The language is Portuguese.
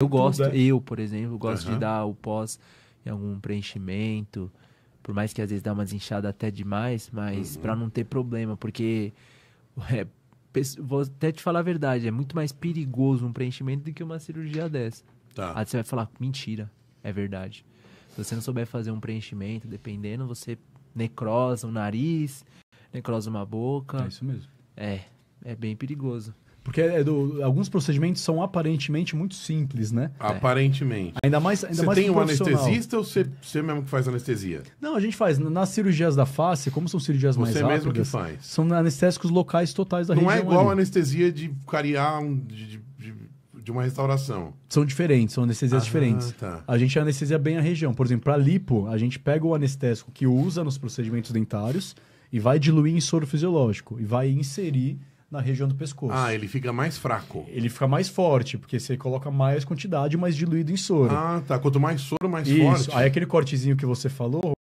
Eu gosto, Tudo, é. eu, por exemplo, gosto uhum. de dar o pós em algum preenchimento, por mais que às vezes dá uma inchada até demais, mas uhum. para não ter problema, porque é, vou até te falar a verdade, é muito mais perigoso um preenchimento do que uma cirurgia dessa. Tá. Aí você vai falar, mentira, é verdade. Se você não souber fazer um preenchimento, dependendo, você necrosa o nariz, necrosa uma boca. É isso mesmo. É, é bem perigoso. Porque é do, alguns procedimentos são aparentemente muito simples, né? É. Aparentemente. Ainda mais. Ainda você mais tem um anestesista ou você, você mesmo que faz anestesia? Não, a gente faz. Nas cirurgias da face, como são cirurgias você mais rápidas... Você mesmo que faz. São anestésicos locais totais da Não é região. Não é igual ali. anestesia de cariar, de, de, de, uma restauração. São diferentes, são anestesias ah, diferentes. Tá. A gente anestesia bem a região. Por exemplo, para lipo, a gente pega o anestésico que usa nos procedimentos dentários e vai diluir em soro fisiológico e vai inserir na região do pescoço. Ah, ele fica mais fraco. Ele fica mais forte, porque você coloca mais quantidade, mais diluído em soro. Ah, tá. Quanto mais soro, mais Isso. forte. Aí aquele cortezinho que você falou,